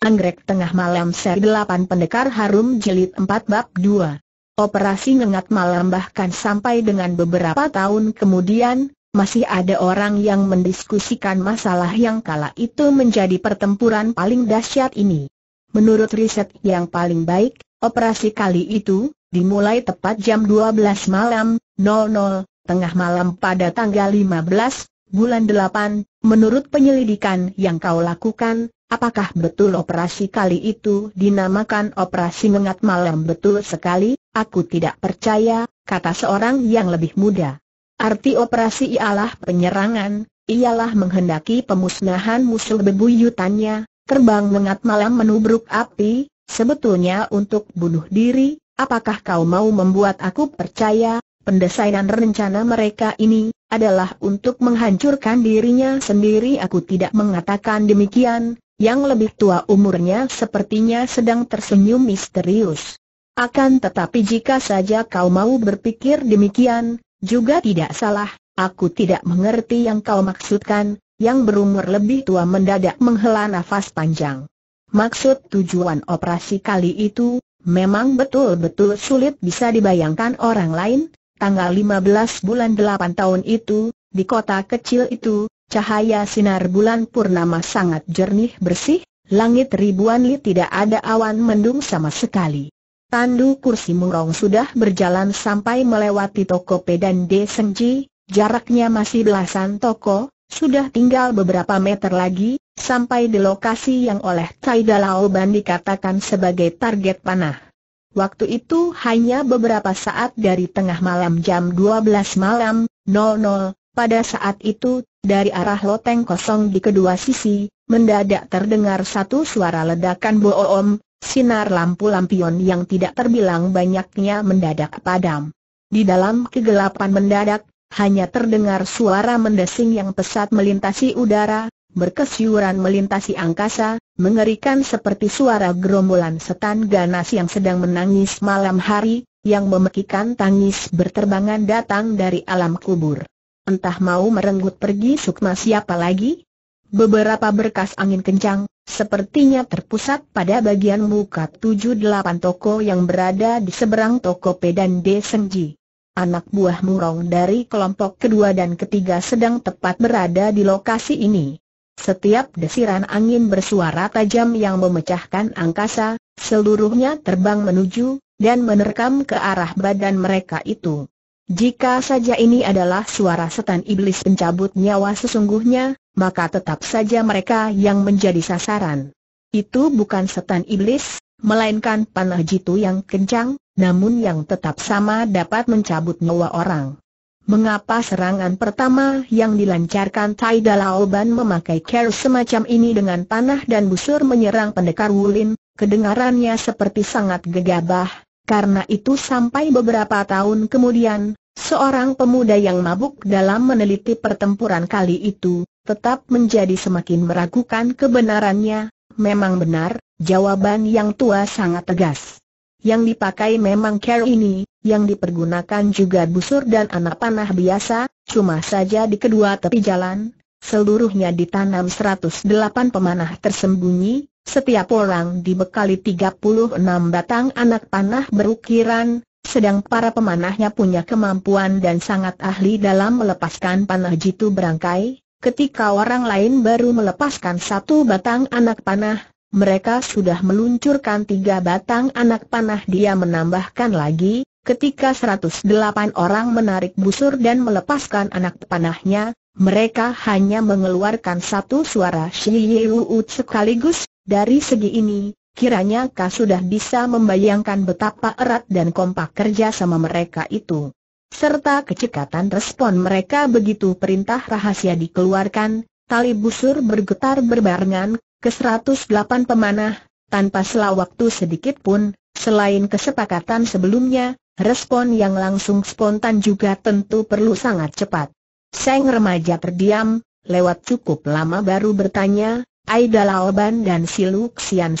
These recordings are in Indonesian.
Anggrek Tengah Malam Seri 8 Pendekar Harum Jelit 4 Bab 2 Operasi Ngengat Malam bahkan sampai dengan beberapa tahun kemudian, masih ada orang yang mendiskusikan masalah yang kala itu menjadi pertempuran paling dahsyat ini. Menurut riset yang paling baik, operasi kali itu, dimulai tepat jam 12 malam, 00, tengah malam pada tanggal 15, bulan 8, menurut penyelidikan yang kau lakukan, Apakah betul operasi kali itu dinamakan operasi mengat malam betul sekali? Aku tidak percaya, kata seorang yang lebih muda. Arti operasi ialah penyerangan, ialah menghendaki pemusnahan musuh bebuyutannya, terbang mengat malam menubruk api, sebetulnya untuk bunuh diri, apakah kau mau membuat aku percaya, pendesainan rencana mereka ini, adalah untuk menghancurkan dirinya sendiri aku tidak mengatakan demikian, yang lebih tua umurnya sepertinya sedang tersenyum misterius. Akan tetapi jika saja kau mau berpikir demikian, juga tidak salah, aku tidak mengerti yang kau maksudkan, yang berumur lebih tua mendadak menghela nafas panjang. Maksud tujuan operasi kali itu, memang betul-betul sulit bisa dibayangkan orang lain, tanggal 15 bulan 8 tahun itu, di kota kecil itu, Cahaya sinar bulan purnama sangat jernih bersih, langit ribuan li tidak ada awan mendung sama sekali. Tandu kursi murong sudah berjalan sampai melewati toko Pedan D. Senji, jaraknya masih belasan toko, sudah tinggal beberapa meter lagi, sampai di lokasi yang oleh Tai Dalaoban dikatakan sebagai target panah. Waktu itu hanya beberapa saat dari tengah malam jam 12 malam, 00, pada saat itu dari arah loteng kosong di kedua sisi, mendadak terdengar satu suara ledakan boom, sinar lampu lampion yang tidak terbilang banyaknya mendadak padam. Di dalam kegelapan mendadak, hanya terdengar suara mendesing yang pesat melintasi udara, berkesiuran melintasi angkasa, mengerikan seperti suara gerombolan setan ganas yang sedang menangis malam hari, yang memekikan tangis berterbangan datang dari alam kubur. Entah mau merenggut pergi sukma siapa lagi? Beberapa berkas angin kencang, sepertinya terpusat pada bagian muka tujuh delapan toko yang berada di seberang toko pedan dan D Sengji. Anak buah murong dari kelompok kedua dan ketiga sedang tepat berada di lokasi ini. Setiap desiran angin bersuara tajam yang memecahkan angkasa, seluruhnya terbang menuju, dan menerkam ke arah badan mereka itu. Jika saja ini adalah suara setan iblis pencabut nyawa sesungguhnya, maka tetap saja mereka yang menjadi sasaran. Itu bukan setan iblis, melainkan panah jitu yang kencang, namun yang tetap sama dapat mencabut nyawa orang. Mengapa serangan pertama yang dilancarkan Tai Dalaoban memakai care semacam ini dengan panah dan busur menyerang pendekar Wulin, kedengarannya seperti sangat gegabah, karena itu sampai beberapa tahun kemudian, Seorang pemuda yang mabuk dalam meneliti pertempuran kali itu, tetap menjadi semakin meragukan kebenarannya, memang benar, jawaban yang tua sangat tegas. Yang dipakai memang care ini, yang dipergunakan juga busur dan anak panah biasa, cuma saja di kedua tepi jalan, seluruhnya ditanam 108 pemanah tersembunyi, setiap orang dibekali 36 batang anak panah berukiran, sedang para pemanahnya punya kemampuan dan sangat ahli dalam melepaskan panah jitu berangkai, ketika orang lain baru melepaskan satu batang anak panah, mereka sudah meluncurkan tiga batang anak panah dia menambahkan lagi, ketika 108 orang menarik busur dan melepaskan anak panahnya, mereka hanya mengeluarkan satu suara Shiyu sekaligus, dari segi ini, Kiranya kau sudah bisa membayangkan betapa erat dan kompak kerja sama mereka itu. Serta kecekatan respon mereka begitu perintah rahasia dikeluarkan, tali busur bergetar berbarengan, ke 108 pemanah, tanpa selah waktu sedikit pun, selain kesepakatan sebelumnya, respon yang langsung spontan juga tentu perlu sangat cepat. Seng remaja terdiam, lewat cukup lama baru bertanya, Aida Lalban dan Siluk Sian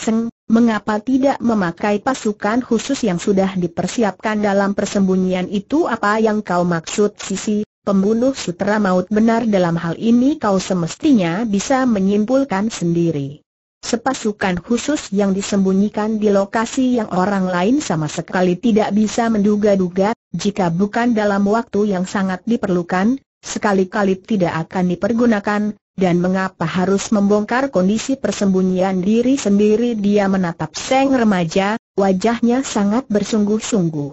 mengapa tidak memakai pasukan khusus yang sudah dipersiapkan dalam persembunyian itu apa yang kau maksud Sisi, pembunuh sutra maut benar dalam hal ini kau semestinya bisa menyimpulkan sendiri. Sepasukan khusus yang disembunyikan di lokasi yang orang lain sama sekali tidak bisa menduga-duga, jika bukan dalam waktu yang sangat diperlukan, sekali-kali tidak akan dipergunakan, dan mengapa harus membongkar kondisi persembunyian diri sendiri dia menatap Seng remaja, wajahnya sangat bersungguh-sungguh.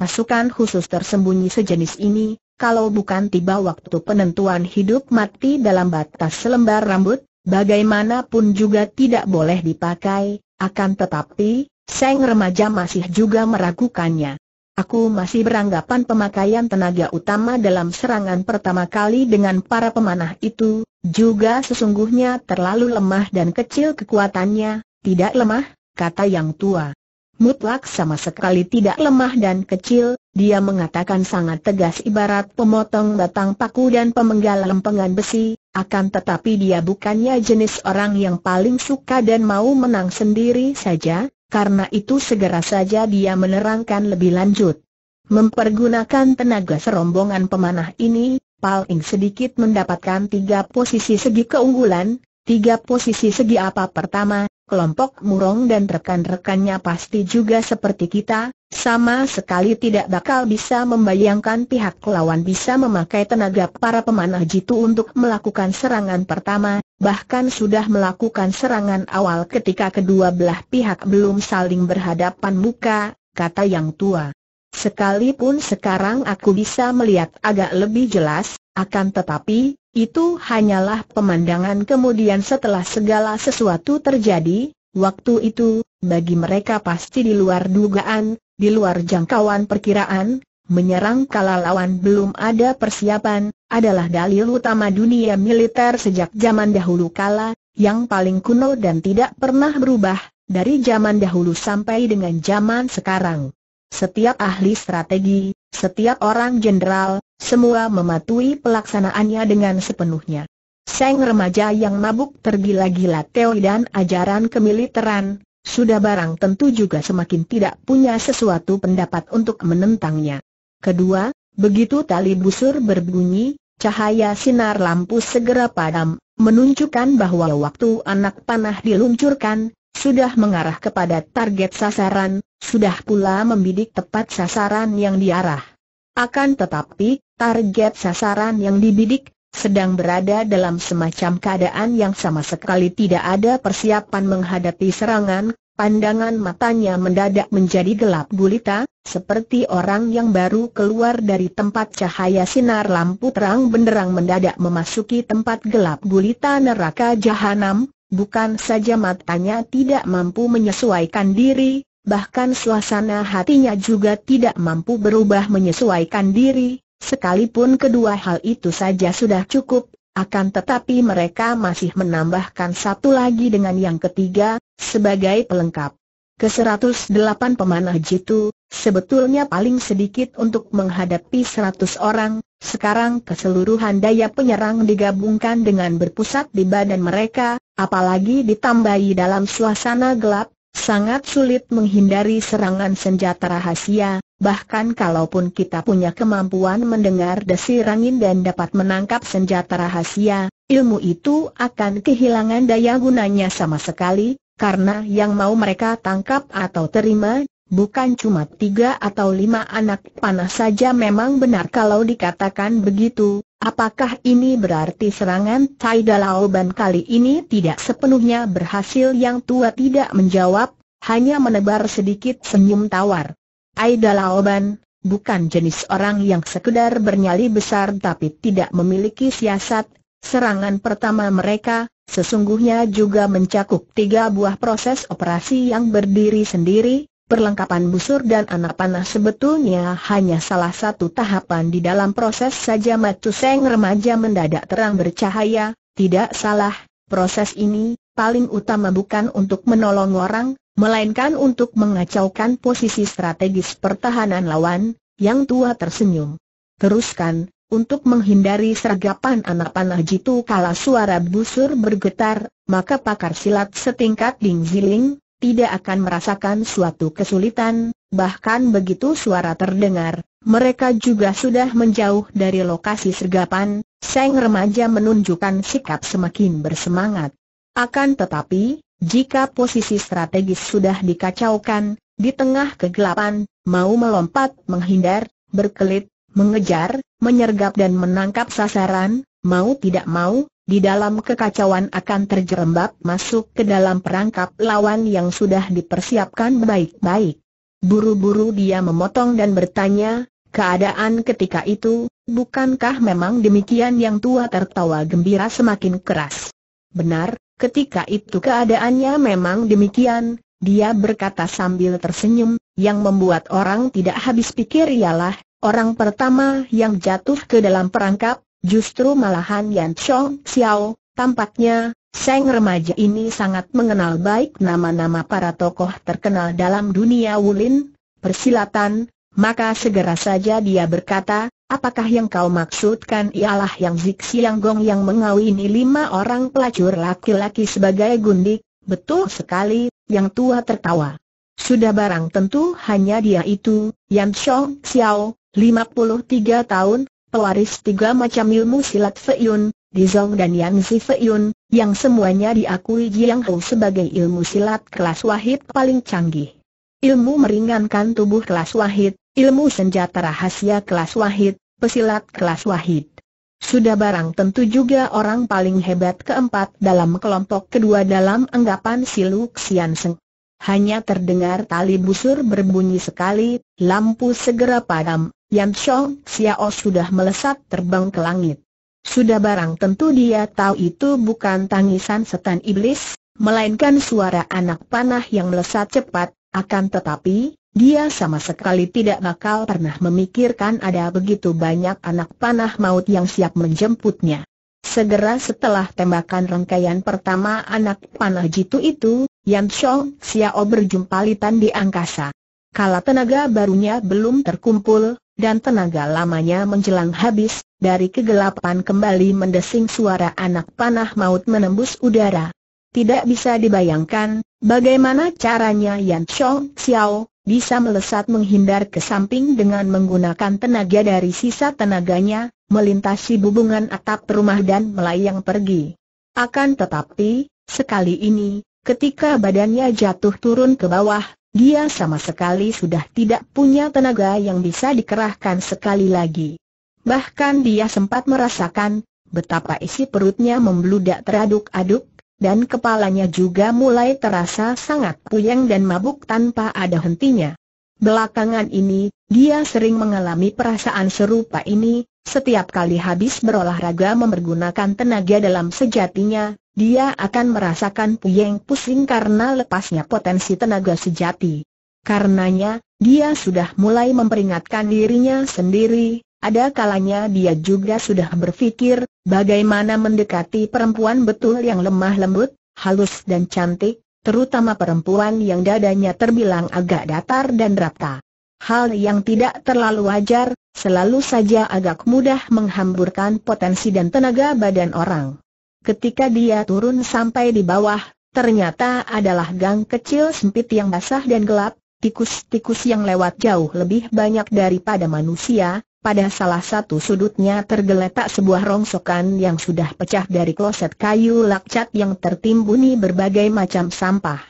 Pasukan khusus tersembunyi sejenis ini, kalau bukan tiba waktu penentuan hidup mati dalam batas selembar rambut, bagaimanapun juga tidak boleh dipakai, akan tetapi, Seng remaja masih juga meragukannya. Aku masih beranggapan pemakaian tenaga utama dalam serangan pertama kali dengan para pemanah itu, juga sesungguhnya terlalu lemah dan kecil kekuatannya, tidak lemah, kata yang tua. Mutlak sama sekali tidak lemah dan kecil, dia mengatakan sangat tegas ibarat pemotong batang paku dan pemenggal lempengan besi, akan tetapi dia bukannya jenis orang yang paling suka dan mau menang sendiri saja, karena itu segera saja dia menerangkan lebih lanjut. Mempergunakan tenaga serombongan pemanah ini, paling sedikit mendapatkan tiga posisi segi keunggulan, tiga posisi segi apa pertama, kelompok Murong dan rekan-rekannya pasti juga seperti kita, sama sekali tidak bakal bisa membayangkan pihak lawan bisa memakai tenaga para pemanah jitu untuk melakukan serangan pertama, bahkan sudah melakukan serangan awal ketika kedua belah pihak belum saling berhadapan muka, kata yang tua. Sekalipun sekarang aku bisa melihat agak lebih jelas, akan tetapi, itu hanyalah pemandangan kemudian setelah segala sesuatu terjadi, waktu itu, bagi mereka pasti di luar dugaan, di luar jangkauan perkiraan, menyerang kala lawan belum ada persiapan, adalah dalil utama dunia militer sejak zaman dahulu kala, yang paling kuno dan tidak pernah berubah, dari zaman dahulu sampai dengan zaman sekarang. Setiap ahli strategi, setiap orang jenderal, semua mematuhi pelaksanaannya dengan sepenuhnya. Seng remaja yang mabuk tergila-gila teori dan ajaran kemiliteran, sudah barang tentu juga semakin tidak punya sesuatu pendapat untuk menentangnya. Kedua, begitu tali busur berbunyi, cahaya sinar lampu segera padam, menunjukkan bahwa waktu anak panah diluncurkan, sudah mengarah kepada target sasaran, sudah pula membidik tepat sasaran yang diarah. Akan tetapi, target sasaran yang dibidik, sedang berada dalam semacam keadaan yang sama sekali tidak ada persiapan menghadapi serangan, pandangan matanya mendadak menjadi gelap gulita, seperti orang yang baru keluar dari tempat cahaya sinar lampu terang benderang mendadak memasuki tempat gelap gulita neraka jahanam, Bukan saja matanya tidak mampu menyesuaikan diri, bahkan suasana hatinya juga tidak mampu berubah menyesuaikan diri, sekalipun kedua hal itu saja sudah cukup, akan tetapi mereka masih menambahkan satu lagi dengan yang ketiga, sebagai pelengkap. Ke-108 pemanah jitu, sebetulnya paling sedikit untuk menghadapi 100 orang, sekarang keseluruhan daya penyerang digabungkan dengan berpusat di badan mereka, apalagi ditambahi dalam suasana gelap, sangat sulit menghindari serangan senjata rahasia, bahkan kalaupun kita punya kemampuan mendengar desir angin dan dapat menangkap senjata rahasia, ilmu itu akan kehilangan daya gunanya sama sekali, karena yang mau mereka tangkap atau terima, Bukan cuma tiga atau lima anak panah saja memang benar kalau dikatakan begitu, apakah ini berarti serangan Tai Dalaoban kali ini tidak sepenuhnya berhasil yang tua tidak menjawab, hanya menebar sedikit senyum tawar. Tai Dalaoban, bukan jenis orang yang sekedar bernyali besar tapi tidak memiliki siasat, serangan pertama mereka, sesungguhnya juga mencakup tiga buah proses operasi yang berdiri sendiri, perlengkapan busur dan anak panah sebetulnya hanya salah satu tahapan di dalam proses saja Matu Seng remaja mendadak terang bercahaya, tidak salah, proses ini, paling utama bukan untuk menolong orang, melainkan untuk mengacaukan posisi strategis pertahanan lawan, yang tua tersenyum. Teruskan, untuk menghindari sergapan anak panah jitu kala suara busur bergetar, maka pakar silat setingkat Ding Ziling, tidak akan merasakan suatu kesulitan, bahkan begitu suara terdengar, mereka juga sudah menjauh dari lokasi sergapan, Seng remaja menunjukkan sikap semakin bersemangat. Akan tetapi, jika posisi strategis sudah dikacaukan, di tengah kegelapan, mau melompat, menghindar, berkelit, mengejar, menyergap dan menangkap sasaran, mau tidak mau, di dalam kekacauan akan terjerembab masuk ke dalam perangkap lawan yang sudah dipersiapkan baik-baik. Buru-buru dia memotong dan bertanya, keadaan ketika itu, bukankah memang demikian yang tua tertawa gembira semakin keras? Benar, ketika itu keadaannya memang demikian, dia berkata sambil tersenyum, yang membuat orang tidak habis pikir ialah, orang pertama yang jatuh ke dalam perangkap, Justru malahan Yan Chong Xiao, tampaknya, Seng remaja ini sangat mengenal baik nama-nama para tokoh terkenal dalam dunia wulin, persilatan, maka segera saja dia berkata, apakah yang kau maksudkan ialah yang Zik Siang Gong yang mengawini lima orang pelacur laki-laki sebagai gundik? Betul sekali, yang tua tertawa. Sudah barang tentu hanya dia itu, Yan Chong Xiao, 53 tahun, pelaris tiga macam ilmu silat Feiyun, Dizong dan Yangzi Feiyun, yang semuanya diakui Jiang Hou sebagai ilmu silat kelas wahid paling canggih. Ilmu meringankan tubuh kelas wahid, ilmu senjata rahasia kelas wahid, pesilat kelas wahid. Sudah barang tentu juga orang paling hebat keempat dalam kelompok kedua dalam anggapan si Lu Hanya terdengar tali busur berbunyi sekali, lampu segera padam. Yan Chong Xiao sudah melesat terbang ke langit. Sudah barang tentu dia tahu itu bukan tangisan setan iblis, melainkan suara anak panah yang melesat cepat, akan tetapi, dia sama sekali tidak bakal pernah memikirkan ada begitu banyak anak panah maut yang siap menjemputnya. Segera setelah tembakan rangkaian pertama anak panah jitu itu, Yan Chong Xiao berjumpa litan di angkasa. Kalau tenaga barunya belum terkumpul, dan tenaga lamanya menjelang habis, dari kegelapan kembali mendesing suara anak panah maut menembus udara. Tidak bisa dibayangkan, bagaimana caranya Yan Chong Xiao bisa melesat menghindar ke samping dengan menggunakan tenaga dari sisa tenaganya, melintasi bubungan atap rumah dan melayang pergi. Akan tetapi, sekali ini, ketika badannya jatuh turun ke bawah, dia sama sekali sudah tidak punya tenaga yang bisa dikerahkan sekali lagi. Bahkan dia sempat merasakan betapa isi perutnya membludak teraduk-aduk, dan kepalanya juga mulai terasa sangat puyeng dan mabuk tanpa ada hentinya. Belakangan ini, dia sering mengalami perasaan serupa ini, setiap kali habis berolahraga memergunakan tenaga dalam sejatinya, dia akan merasakan puyeng pusing karena lepasnya potensi tenaga sejati. Karenanya, dia sudah mulai memperingatkan dirinya sendiri, ada kalanya dia juga sudah berpikir, bagaimana mendekati perempuan betul yang lemah lembut, halus dan cantik, terutama perempuan yang dadanya terbilang agak datar dan rata. Hal yang tidak terlalu wajar, selalu saja agak mudah menghamburkan potensi dan tenaga badan orang. Ketika dia turun sampai di bawah, ternyata adalah gang kecil sempit yang basah dan gelap, tikus-tikus yang lewat jauh lebih banyak daripada manusia, pada salah satu sudutnya tergeletak sebuah rongsokan yang sudah pecah dari kloset kayu lakcat yang tertimbuni berbagai macam sampah.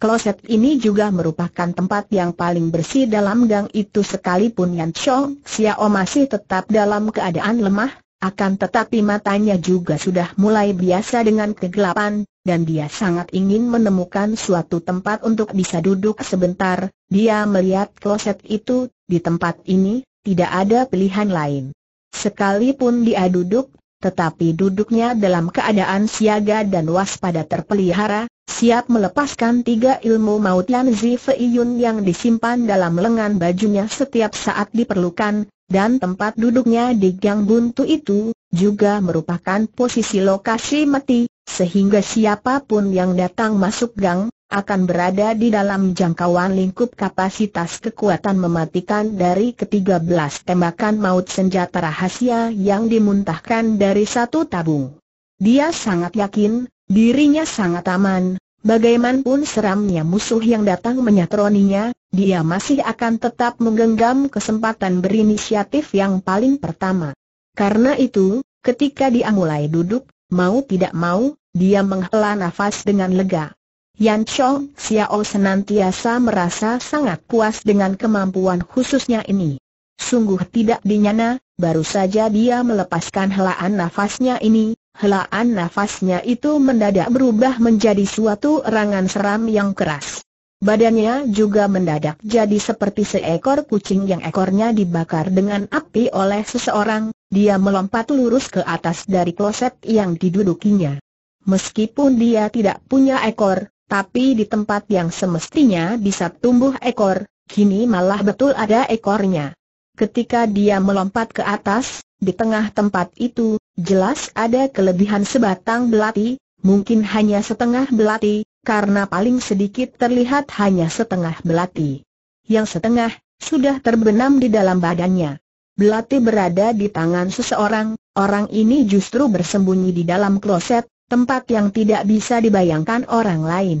Kloset ini juga merupakan tempat yang paling bersih dalam gang itu sekalipun Yan Chong Xiao masih tetap dalam keadaan lemah, akan tetapi matanya juga sudah mulai biasa dengan kegelapan, dan dia sangat ingin menemukan suatu tempat untuk bisa duduk sebentar. Dia melihat kloset itu, di tempat ini, tidak ada pilihan lain. Sekalipun dia duduk, tetapi duduknya dalam keadaan siaga dan waspada terpelihara, siap melepaskan tiga ilmu maut Yan Zifeiyun yang disimpan dalam lengan bajunya setiap saat diperlukan, dan tempat duduknya di gang buntu itu, juga merupakan posisi lokasi mati, sehingga siapapun yang datang masuk gang, akan berada di dalam jangkauan lingkup kapasitas kekuatan mematikan dari ketiga belas tembakan maut senjata rahasia yang dimuntahkan dari satu tabung. Dia sangat yakin, dirinya sangat aman, bagaimanapun seramnya musuh yang datang menyatroninya, dia masih akan tetap menggenggam kesempatan berinisiatif yang paling pertama. Karena itu, ketika dia mulai duduk, mau tidak mau, dia menghela nafas dengan lega. Yan Chong Xiao senantiasa merasa sangat puas dengan kemampuan khususnya ini. Sungguh tidak dinyana, baru saja dia melepaskan helaan nafasnya ini, helaan nafasnya itu mendadak berubah menjadi suatu erangan seram yang keras. Badannya juga mendadak jadi seperti seekor kucing yang ekornya dibakar dengan api oleh seseorang, dia melompat lurus ke atas dari kloset yang didudukinya. Meskipun dia tidak punya ekor, tapi di tempat yang semestinya bisa tumbuh ekor, kini malah betul ada ekornya. Ketika dia melompat ke atas, di tengah tempat itu, jelas ada kelebihan sebatang belati, mungkin hanya setengah belati, karena paling sedikit terlihat hanya setengah belati. Yang setengah, sudah terbenam di dalam badannya. Belati berada di tangan seseorang, orang ini justru bersembunyi di dalam kloset, tempat yang tidak bisa dibayangkan orang lain.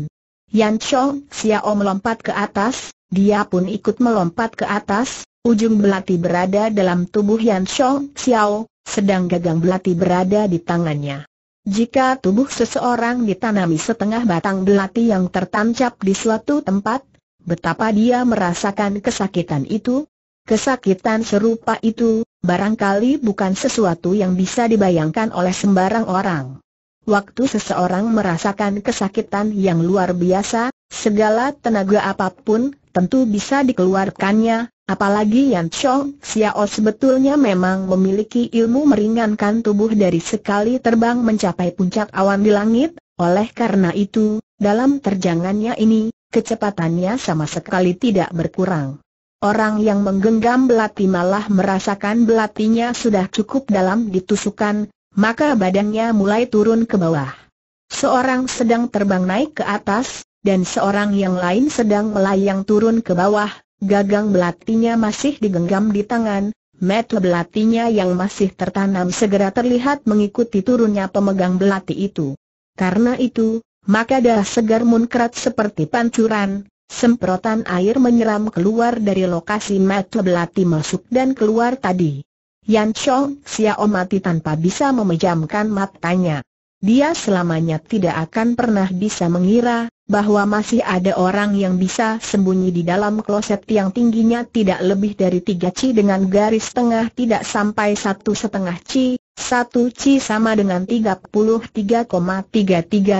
Yan Chong Xiao melompat ke atas, dia pun ikut melompat ke atas, ujung belati berada dalam tubuh Yan Chong Xiao, sedang gagang belati berada di tangannya. Jika tubuh seseorang ditanami setengah batang belati yang tertancap di suatu tempat, betapa dia merasakan kesakitan itu? Kesakitan serupa itu, barangkali bukan sesuatu yang bisa dibayangkan oleh sembarang orang. Waktu seseorang merasakan kesakitan yang luar biasa, segala tenaga apapun tentu bisa dikeluarkannya, Apalagi Yan Chong Xiao sebetulnya memang memiliki ilmu meringankan tubuh dari sekali terbang mencapai puncak awan di langit, oleh karena itu, dalam terjangannya ini, kecepatannya sama sekali tidak berkurang. Orang yang menggenggam belati malah merasakan belatinya sudah cukup dalam ditusukan, maka badannya mulai turun ke bawah. Seorang sedang terbang naik ke atas, dan seorang yang lain sedang melayang turun ke bawah, Gagang belatinya masih digenggam di tangan, metle belatinya yang masih tertanam segera terlihat mengikuti turunnya pemegang belati itu. Karena itu, maka darah segar munkrat seperti pancuran, semprotan air menyeram keluar dari lokasi metle belati masuk dan keluar tadi. Yan Chong Xiao mati tanpa bisa memejamkan matanya. Dia selamanya tidak akan pernah bisa mengira, bahwa masih ada orang yang bisa sembunyi di dalam kloset yang tingginya tidak lebih dari tiga ci dengan garis tengah tidak sampai satu setengah ci, satu ci sama dengan tiga tiga puluh tiga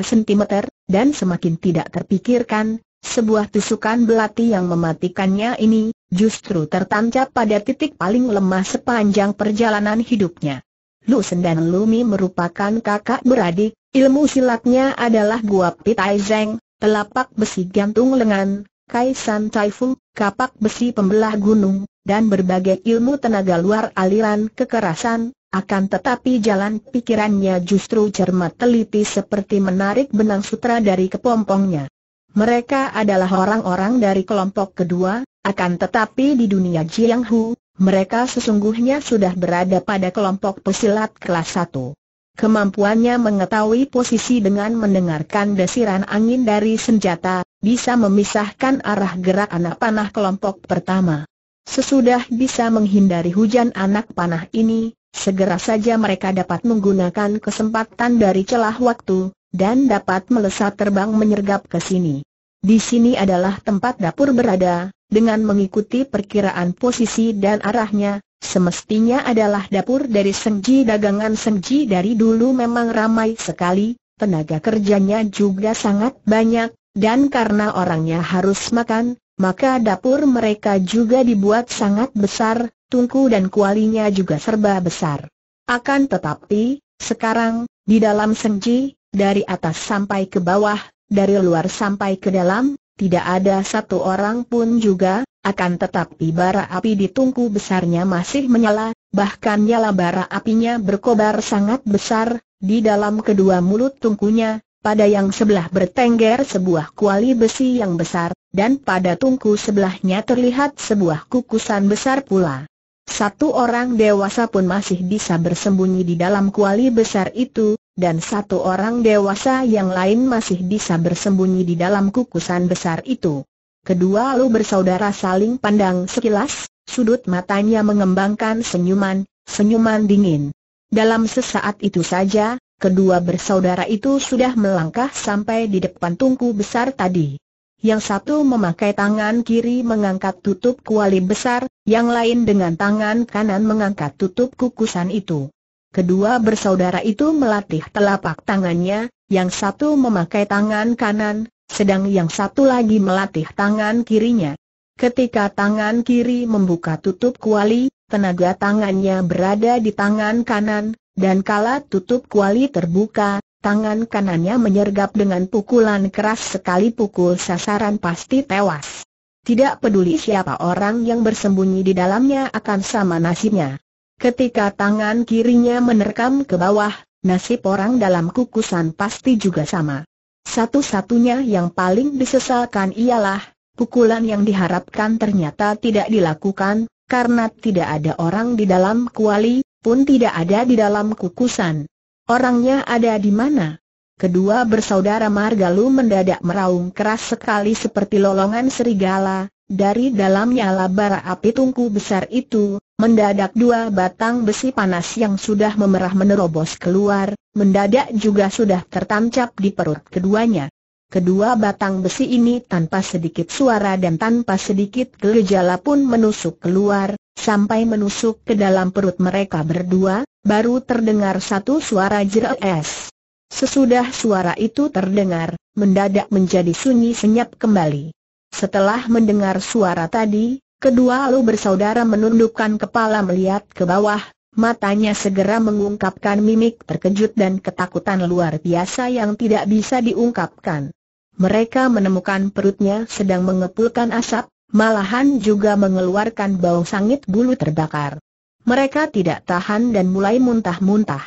cm, dan semakin tidak terpikirkan, sebuah tusukan belati yang mematikannya ini, justru tertancap pada titik paling lemah sepanjang perjalanan hidupnya. lu dan Lumi merupakan kakak beradik, ilmu silatnya adalah Gua Pitai Zeng, telapak besi gantung lengan, kaisan taifu, kapak besi pembelah gunung, dan berbagai ilmu tenaga luar aliran kekerasan, akan tetapi jalan pikirannya justru cermat teliti seperti menarik benang sutra dari kepompongnya. Mereka adalah orang-orang dari kelompok kedua, akan tetapi di dunia jianghu, mereka sesungguhnya sudah berada pada kelompok pesilat kelas 1. Kemampuannya mengetahui posisi dengan mendengarkan desiran angin dari senjata, bisa memisahkan arah gerak anak panah kelompok pertama. Sesudah bisa menghindari hujan anak panah ini, segera saja mereka dapat menggunakan kesempatan dari celah waktu, dan dapat melesat terbang menyergap ke sini. Di sini adalah tempat dapur berada, dengan mengikuti perkiraan posisi dan arahnya, Semestinya adalah dapur dari senji dagangan senji dari dulu memang ramai sekali, tenaga kerjanya juga sangat banyak, dan karena orangnya harus makan, maka dapur mereka juga dibuat sangat besar, tungku dan kualinya juga serba besar. Akan tetapi, sekarang, di dalam senji, dari atas sampai ke bawah, dari luar sampai ke dalam, tidak ada satu orang pun juga, akan tetapi bara api di tungku besarnya masih menyala, bahkan nyala bara apinya berkobar sangat besar, di dalam kedua mulut tungkunya, pada yang sebelah bertengger sebuah kuali besi yang besar, dan pada tungku sebelahnya terlihat sebuah kukusan besar pula. Satu orang dewasa pun masih bisa bersembunyi di dalam kuali besar itu, dan satu orang dewasa yang lain masih bisa bersembunyi di dalam kukusan besar itu. Kedua lu bersaudara saling pandang sekilas, sudut matanya mengembangkan senyuman, senyuman dingin. Dalam sesaat itu saja, kedua bersaudara itu sudah melangkah sampai di depan tungku besar tadi. Yang satu memakai tangan kiri mengangkat tutup kuali besar, yang lain dengan tangan kanan mengangkat tutup kukusan itu. Kedua bersaudara itu melatih telapak tangannya, yang satu memakai tangan kanan, sedang yang satu lagi melatih tangan kirinya. Ketika tangan kiri membuka tutup kuali, tenaga tangannya berada di tangan kanan, dan kala tutup kuali terbuka, tangan kanannya menyergap dengan pukulan keras sekali pukul sasaran pasti tewas. Tidak peduli siapa orang yang bersembunyi di dalamnya akan sama nasibnya. Ketika tangan kirinya menerkam ke bawah, nasib orang dalam kukusan pasti juga sama. Satu-satunya yang paling disesalkan ialah, pukulan yang diharapkan ternyata tidak dilakukan, karena tidak ada orang di dalam kuali, pun tidak ada di dalam kukusan. Orangnya ada di mana? Kedua bersaudara Margalu mendadak meraung keras sekali seperti lolongan serigala, dari dalam nyala bara api tungku besar itu, mendadak dua batang besi panas yang sudah memerah menerobos keluar, mendadak juga sudah tertancap di perut keduanya. Kedua batang besi ini tanpa sedikit suara dan tanpa sedikit gejala pun menusuk keluar, sampai menusuk ke dalam perut mereka berdua, baru terdengar satu suara jeres. Sesudah suara itu terdengar, mendadak menjadi sunyi senyap kembali. Setelah mendengar suara tadi, kedua lu bersaudara menundukkan kepala melihat ke bawah, matanya segera mengungkapkan mimik terkejut dan ketakutan luar biasa yang tidak bisa diungkapkan. Mereka menemukan perutnya sedang mengepulkan asap, malahan juga mengeluarkan bau sangit bulu terbakar. Mereka tidak tahan dan mulai muntah-muntah.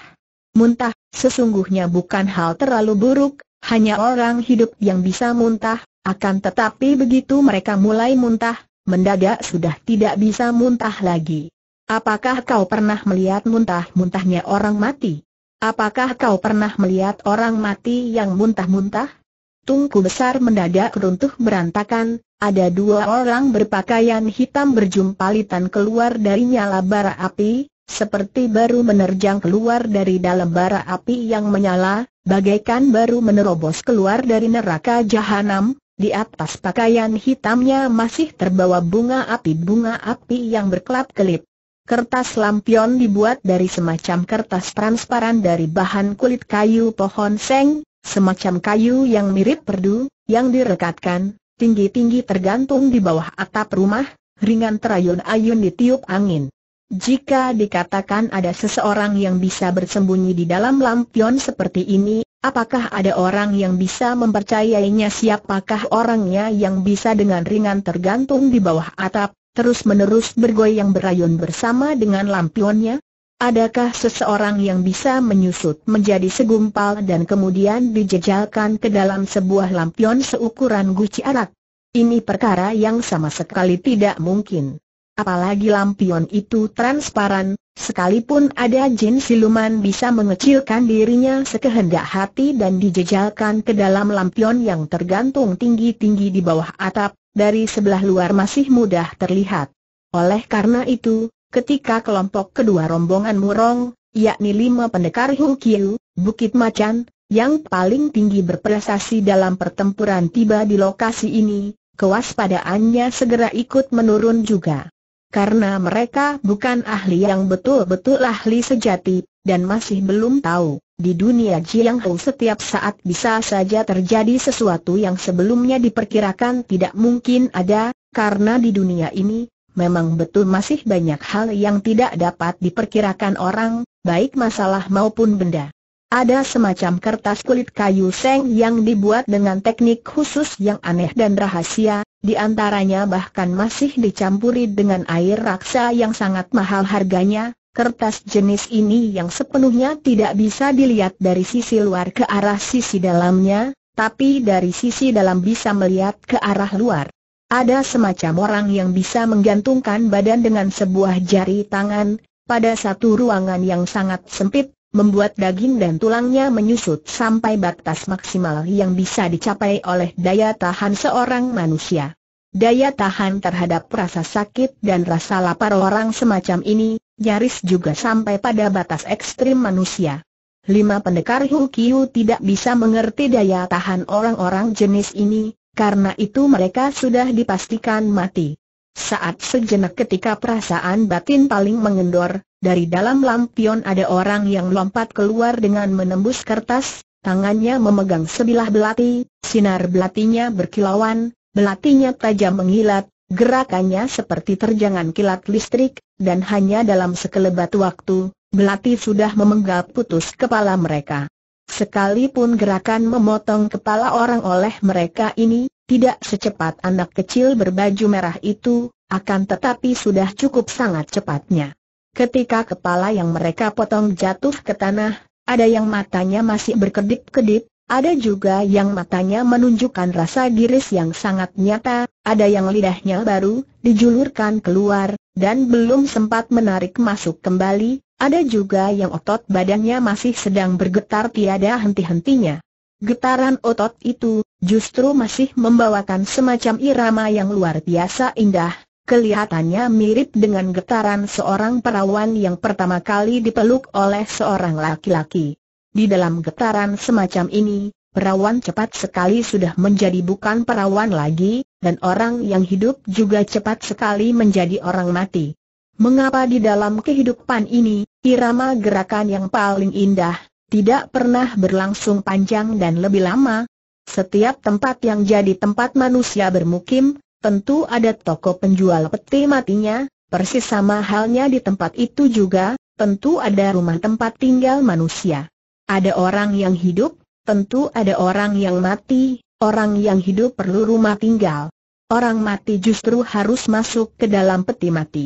Muntah, sesungguhnya bukan hal terlalu buruk, hanya orang hidup yang bisa muntah, akan tetapi begitu mereka mulai muntah, mendadak sudah tidak bisa muntah lagi. Apakah kau pernah melihat muntah-muntahnya orang mati? Apakah kau pernah melihat orang mati yang muntah-muntah? Tungku besar mendadak runtuh berantakan, ada dua orang berpakaian hitam berjumpalitan keluar dari nyala bara api, seperti baru menerjang keluar dari dalam bara api yang menyala, bagaikan baru menerobos keluar dari neraka jahanam, di atas pakaian hitamnya masih terbawa bunga api-bunga api yang berkelap-kelip. Kertas lampion dibuat dari semacam kertas transparan dari bahan kulit kayu pohon seng, semacam kayu yang mirip perdu, yang direkatkan, tinggi-tinggi tergantung di bawah atap rumah, ringan terayun-ayun ditiup angin. Jika dikatakan ada seseorang yang bisa bersembunyi di dalam lampion seperti ini, Apakah ada orang yang bisa mempercayainya siapakah orangnya yang bisa dengan ringan tergantung di bawah atap, terus-menerus bergoyang berayun bersama dengan lampionnya? Adakah seseorang yang bisa menyusut menjadi segumpal dan kemudian dijejalkan ke dalam sebuah lampion seukuran guci arak? Ini perkara yang sama sekali tidak mungkin. Apalagi lampion itu transparan, sekalipun ada jin siluman bisa mengecilkan dirinya sekehendak hati dan dijejalkan ke dalam lampion yang tergantung tinggi-tinggi di bawah atap, dari sebelah luar masih mudah terlihat. Oleh karena itu, ketika kelompok kedua rombongan murong, yakni lima pendekar Hukiu, Bukit Macan, yang paling tinggi berprestasi dalam pertempuran tiba di lokasi ini, kewaspadaannya segera ikut menurun juga karena mereka bukan ahli yang betul-betul ahli sejati, dan masih belum tahu, di dunia Jiang Hou setiap saat bisa saja terjadi sesuatu yang sebelumnya diperkirakan tidak mungkin ada, karena di dunia ini, memang betul masih banyak hal yang tidak dapat diperkirakan orang, baik masalah maupun benda. Ada semacam kertas kulit kayu seng yang dibuat dengan teknik khusus yang aneh dan rahasia, di antaranya bahkan masih dicampuri dengan air raksa yang sangat mahal harganya, kertas jenis ini yang sepenuhnya tidak bisa dilihat dari sisi luar ke arah sisi dalamnya, tapi dari sisi dalam bisa melihat ke arah luar. Ada semacam orang yang bisa menggantungkan badan dengan sebuah jari tangan, pada satu ruangan yang sangat sempit, membuat daging dan tulangnya menyusut sampai batas maksimal yang bisa dicapai oleh daya tahan seorang manusia. Daya tahan terhadap rasa sakit dan rasa lapar orang semacam ini, nyaris juga sampai pada batas ekstrim manusia. Lima pendekar Hukiu tidak bisa mengerti daya tahan orang-orang jenis ini, karena itu mereka sudah dipastikan mati. Saat sejenak ketika perasaan batin paling mengendor, dari dalam lampion ada orang yang lompat keluar dengan menembus kertas, tangannya memegang sebilah belati, sinar belatinya berkilauan, belatinya tajam mengilat, gerakannya seperti terjangan kilat listrik, dan hanya dalam sekelebat waktu, belati sudah memenggal putus kepala mereka. Sekalipun gerakan memotong kepala orang oleh mereka ini, tidak secepat anak kecil berbaju merah itu, akan tetapi sudah cukup sangat cepatnya. Ketika kepala yang mereka potong jatuh ke tanah, ada yang matanya masih berkedip-kedip, ada juga yang matanya menunjukkan rasa giris yang sangat nyata, ada yang lidahnya baru, dijulurkan keluar, dan belum sempat menarik masuk kembali, ada juga yang otot badannya masih sedang bergetar tiada henti-hentinya. Getaran otot itu, justru masih membawakan semacam irama yang luar biasa indah, kelihatannya mirip dengan getaran seorang perawan yang pertama kali dipeluk oleh seorang laki-laki. Di dalam getaran semacam ini, perawan cepat sekali sudah menjadi bukan perawan lagi, dan orang yang hidup juga cepat sekali menjadi orang mati. Mengapa di dalam kehidupan ini, irama gerakan yang paling indah, tidak pernah berlangsung panjang dan lebih lama? Setiap tempat yang jadi tempat manusia bermukim, tentu ada toko penjual peti matinya, persis sama halnya di tempat itu juga, tentu ada rumah tempat tinggal manusia. Ada orang yang hidup, tentu ada orang yang mati, orang yang hidup perlu rumah tinggal. Orang mati justru harus masuk ke dalam peti mati.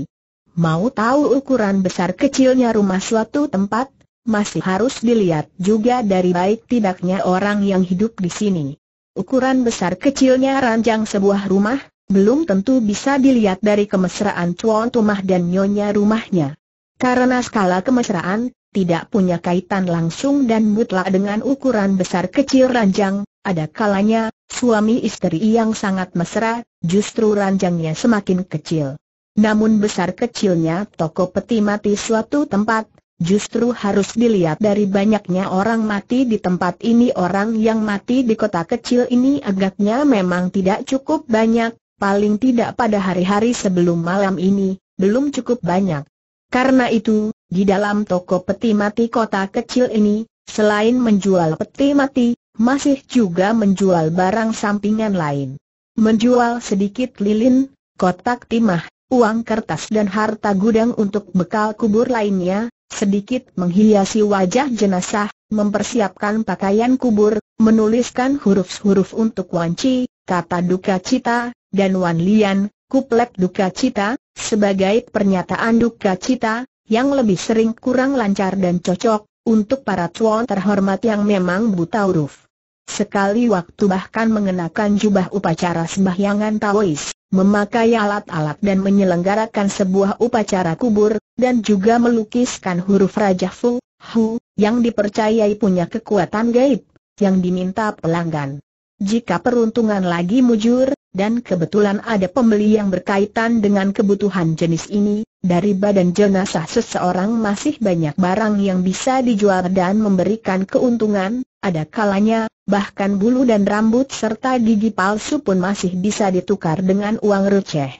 Mau tahu ukuran besar kecilnya rumah suatu tempat, masih harus dilihat juga dari baik tidaknya orang yang hidup di sini. Ukuran besar kecilnya ranjang sebuah rumah, belum tentu bisa dilihat dari kemesraan cuan rumah dan nyonya rumahnya. Karena skala kemesraan, tidak punya kaitan langsung dan mutlak dengan ukuran besar kecil ranjang, ada kalanya, suami istri yang sangat mesra, justru ranjangnya semakin kecil. Namun besar kecilnya toko peti mati suatu tempat, justru harus dilihat dari banyaknya orang mati di tempat ini orang yang mati di kota kecil ini agaknya memang tidak cukup banyak, paling tidak pada hari-hari sebelum malam ini, belum cukup banyak. Karena itu, di dalam toko peti mati kota kecil ini, selain menjual peti mati, masih juga menjual barang sampingan lain. Menjual sedikit lilin, kotak timah, uang kertas dan harta gudang untuk bekal kubur lainnya, sedikit menghiasi wajah jenazah, mempersiapkan pakaian kubur, menuliskan huruf-huruf untuk wanci, kata duka cita, dan wanlian, kuplek duka cita, sebagai pernyataan duka cita, yang lebih sering kurang lancar dan cocok, untuk para tuan terhormat yang memang buta huruf. Sekali waktu bahkan mengenakan jubah upacara sembahyangan Taois, memakai alat-alat dan menyelenggarakan sebuah upacara kubur, dan juga melukiskan huruf Raja Fu, Hu, yang dipercayai punya kekuatan gaib, yang diminta pelanggan. Jika peruntungan lagi mujur, dan kebetulan ada pembeli yang berkaitan dengan kebutuhan jenis ini, dari badan jenazah seseorang masih banyak barang yang bisa dijual dan memberikan keuntungan, ada kalanya, bahkan bulu dan rambut serta gigi palsu pun masih bisa ditukar dengan uang receh.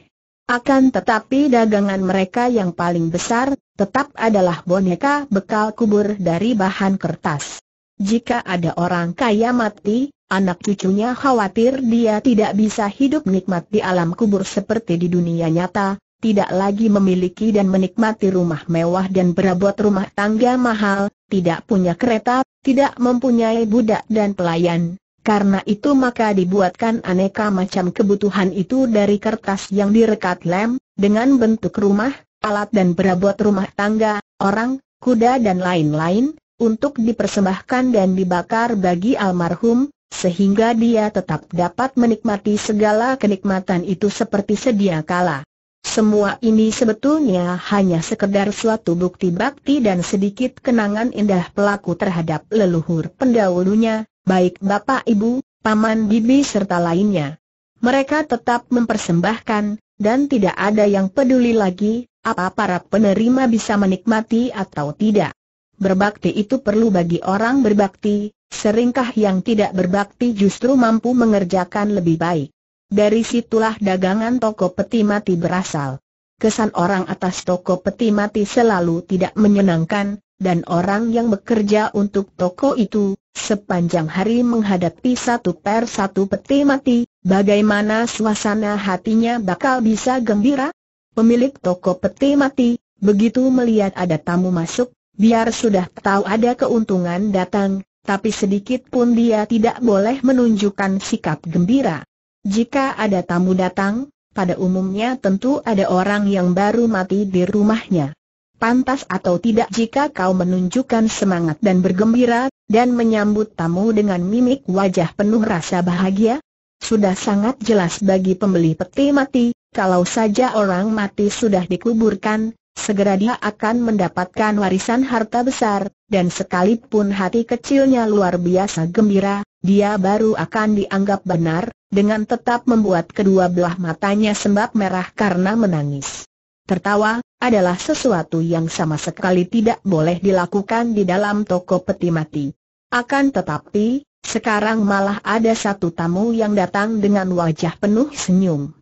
Akan tetapi dagangan mereka yang paling besar, tetap adalah boneka bekal kubur dari bahan kertas. Jika ada orang kaya mati, Anak cucunya khawatir dia tidak bisa hidup nikmat di alam kubur seperti di dunia nyata, tidak lagi memiliki dan menikmati rumah mewah dan berabot rumah tangga mahal, tidak punya kereta, tidak mempunyai budak dan pelayan. Karena itu maka dibuatkan aneka macam kebutuhan itu dari kertas yang direkat lem, dengan bentuk rumah, alat dan berabot rumah tangga, orang, kuda dan lain-lain, untuk dipersembahkan dan dibakar bagi almarhum, sehingga dia tetap dapat menikmati segala kenikmatan itu seperti sedia kala. Semua ini sebetulnya hanya sekedar suatu bukti bakti dan sedikit kenangan indah pelaku terhadap leluhur pendahulunya, baik bapak ibu, paman bibi serta lainnya. Mereka tetap mempersembahkan, dan tidak ada yang peduli lagi, apa para penerima bisa menikmati atau tidak. Berbakti itu perlu bagi orang berbakti, seringkah yang tidak berbakti justru mampu mengerjakan lebih baik. Dari situlah dagangan toko peti mati berasal. Kesan orang atas toko peti mati selalu tidak menyenangkan, dan orang yang bekerja untuk toko itu, sepanjang hari menghadapi satu per satu peti mati, bagaimana suasana hatinya bakal bisa gembira? Pemilik toko peti mati, begitu melihat ada tamu masuk, Biar sudah tahu ada keuntungan datang, tapi sedikit pun dia tidak boleh menunjukkan sikap gembira. Jika ada tamu datang, pada umumnya tentu ada orang yang baru mati di rumahnya. Pantas atau tidak jika kau menunjukkan semangat dan bergembira, dan menyambut tamu dengan mimik wajah penuh rasa bahagia? Sudah sangat jelas bagi pembeli peti mati, kalau saja orang mati sudah dikuburkan, segera dia akan mendapatkan warisan harta besar, dan sekalipun hati kecilnya luar biasa gembira, dia baru akan dianggap benar, dengan tetap membuat kedua belah matanya sembab merah karena menangis. Tertawa, adalah sesuatu yang sama sekali tidak boleh dilakukan di dalam toko peti mati. Akan tetapi, sekarang malah ada satu tamu yang datang dengan wajah penuh senyum.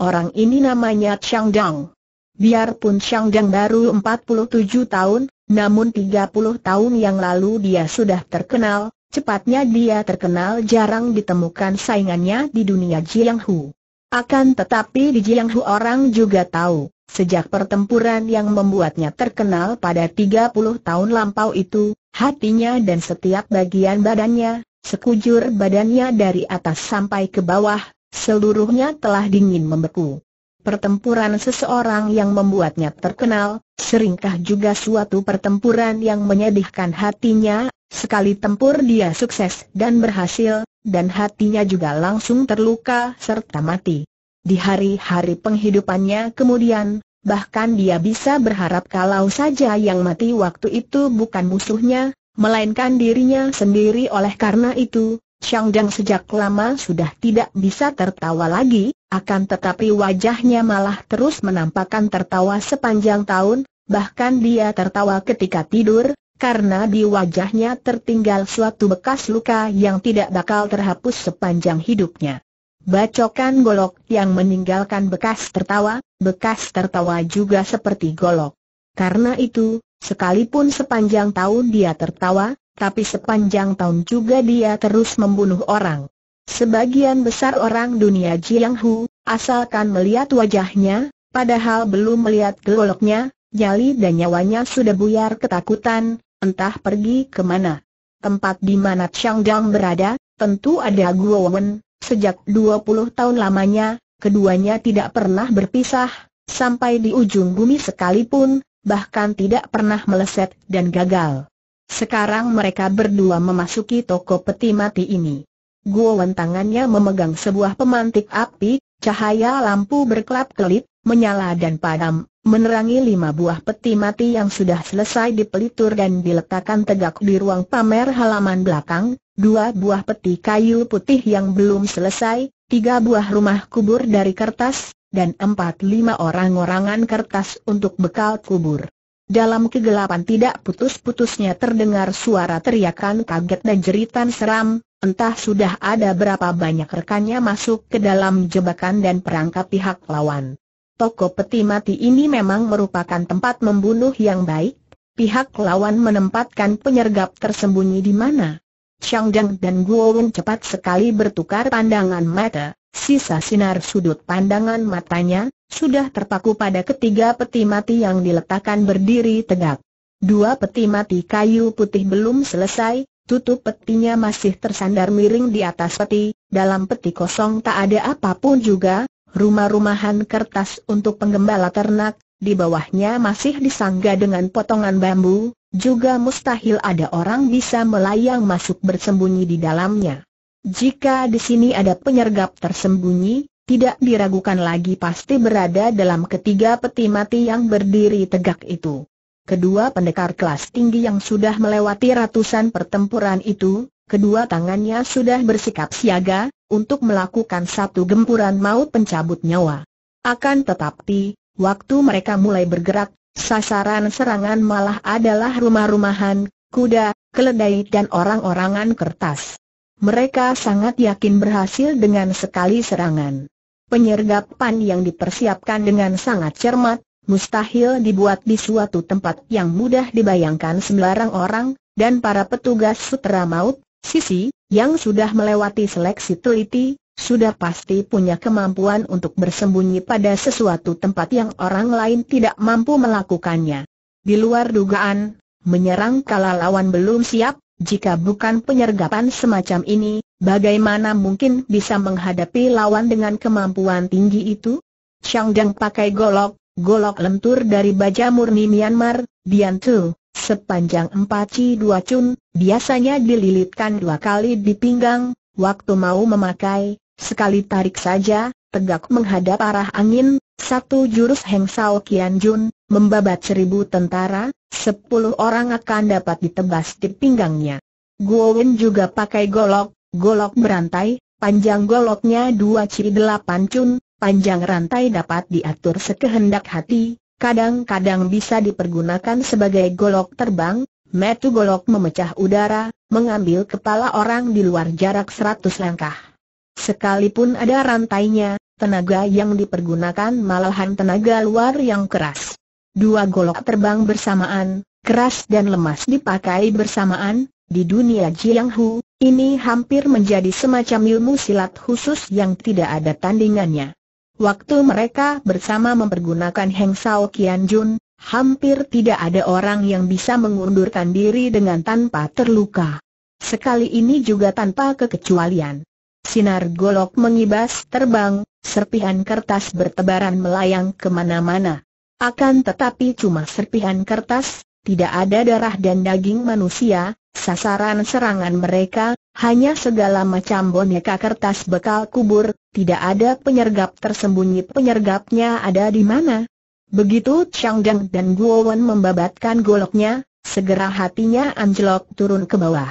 Orang ini namanya Chang Dong. Biarpun Shanggang baru 47 tahun, namun 30 tahun yang lalu dia sudah terkenal, cepatnya dia terkenal jarang ditemukan saingannya di dunia Jianghu. Akan tetapi di Jianghu orang juga tahu, sejak pertempuran yang membuatnya terkenal pada 30 tahun lampau itu, hatinya dan setiap bagian badannya, sekujur badannya dari atas sampai ke bawah, seluruhnya telah dingin membeku pertempuran seseorang yang membuatnya terkenal, seringkah juga suatu pertempuran yang menyedihkan hatinya, sekali tempur dia sukses dan berhasil, dan hatinya juga langsung terluka serta mati. Di hari-hari penghidupannya kemudian, bahkan dia bisa berharap kalau saja yang mati waktu itu bukan musuhnya, melainkan dirinya sendiri oleh karena itu, Chang Dang sejak lama sudah tidak bisa tertawa lagi, akan tetapi wajahnya malah terus menampakkan tertawa sepanjang tahun, bahkan dia tertawa ketika tidur, karena di wajahnya tertinggal suatu bekas luka yang tidak bakal terhapus sepanjang hidupnya. Bacokan golok yang meninggalkan bekas tertawa, bekas tertawa juga seperti golok. Karena itu, sekalipun sepanjang tahun dia tertawa, tapi sepanjang tahun juga dia terus membunuh orang. Sebagian besar orang dunia Jiang Hu, asalkan melihat wajahnya, padahal belum melihat geloknya, nyali dan nyawanya sudah buyar ketakutan, entah pergi ke mana. Tempat di mana Changdang berada, tentu ada Guo Wen, sejak 20 tahun lamanya, keduanya tidak pernah berpisah, sampai di ujung bumi sekalipun, bahkan tidak pernah meleset dan gagal. Sekarang mereka berdua memasuki toko peti mati ini. Wen tangannya memegang sebuah pemantik api, cahaya lampu berkelap-kelip, menyala dan padam, menerangi lima buah peti mati yang sudah selesai dipelitur dan diletakkan tegak di ruang pamer halaman belakang, dua buah peti kayu putih yang belum selesai, tiga buah rumah kubur dari kertas, dan empat lima orang-orangan kertas untuk bekal kubur. Dalam kegelapan tidak putus-putusnya terdengar suara teriakan kaget dan jeritan seram, entah sudah ada berapa banyak rekannya masuk ke dalam jebakan dan perangkap pihak lawan. Toko peti mati ini memang merupakan tempat membunuh yang baik, pihak lawan menempatkan penyergap tersembunyi di mana. Dang dan Guo Wen cepat sekali bertukar pandangan mata, sisa sinar sudut pandangan matanya, sudah terpaku pada ketiga peti mati yang diletakkan berdiri tegak. Dua peti mati kayu putih belum selesai, tutup petinya masih tersandar miring di atas peti, dalam peti kosong tak ada apapun juga, rumah-rumahan kertas untuk penggembala ternak, di bawahnya masih disangga dengan potongan bambu, juga mustahil ada orang bisa melayang masuk bersembunyi di dalamnya. Jika di sini ada penyergap tersembunyi, tidak diragukan lagi pasti berada dalam ketiga peti mati yang berdiri tegak itu. Kedua pendekar kelas tinggi yang sudah melewati ratusan pertempuran itu, kedua tangannya sudah bersikap siaga, untuk melakukan satu gempuran maut pencabut nyawa. Akan tetapi, waktu mereka mulai bergerak, Sasaran serangan malah adalah rumah-rumahan, kuda, keledai dan orang-orangan kertas. Mereka sangat yakin berhasil dengan sekali serangan. Penyergapan yang dipersiapkan dengan sangat cermat, mustahil dibuat di suatu tempat yang mudah dibayangkan sembarang orang, dan para petugas sutera maut, Sisi, yang sudah melewati seleksi teliti, sudah pasti punya kemampuan untuk bersembunyi pada sesuatu tempat yang orang lain tidak mampu melakukannya. Di luar dugaan, menyerang kala lawan belum siap, jika bukan penyergapan semacam ini, bagaimana mungkin bisa menghadapi lawan dengan kemampuan tinggi itu? Chang Deng pakai golok, golok lentur dari baja murni Myanmar, bian Tu, sepanjang empat ci dua cun, biasanya dililitkan dua kali di pinggang, Waktu mau memakai, Sekali tarik saja, tegak menghadap arah angin, satu jurus Heng Sao Kian Jun, membabat seribu tentara, sepuluh orang akan dapat ditebas di pinggangnya. Guowen juga pakai golok, golok berantai, panjang goloknya dua ciri delapan cun, panjang rantai dapat diatur sekehendak hati, kadang-kadang bisa dipergunakan sebagai golok terbang, metu golok memecah udara, mengambil kepala orang di luar jarak seratus langkah. Sekalipun ada rantainya, tenaga yang dipergunakan malahan tenaga luar yang keras. Dua golok terbang bersamaan, keras dan lemas dipakai bersamaan, di dunia Jiang Hu, ini hampir menjadi semacam ilmu silat khusus yang tidak ada tandingannya. Waktu mereka bersama mempergunakan Heng Sao Qian Jun, hampir tidak ada orang yang bisa mengundurkan diri dengan tanpa terluka. Sekali ini juga tanpa kekecualian. Sinar golok mengibas terbang, serpihan kertas bertebaran melayang kemana-mana. Akan tetapi cuma serpihan kertas, tidak ada darah dan daging manusia, sasaran serangan mereka, hanya segala macam boneka kertas bekal kubur, tidak ada penyergap tersembunyi penyergapnya ada di mana. Begitu Chang Deng dan Guo Wen membabatkan goloknya, segera hatinya anjlok turun ke bawah.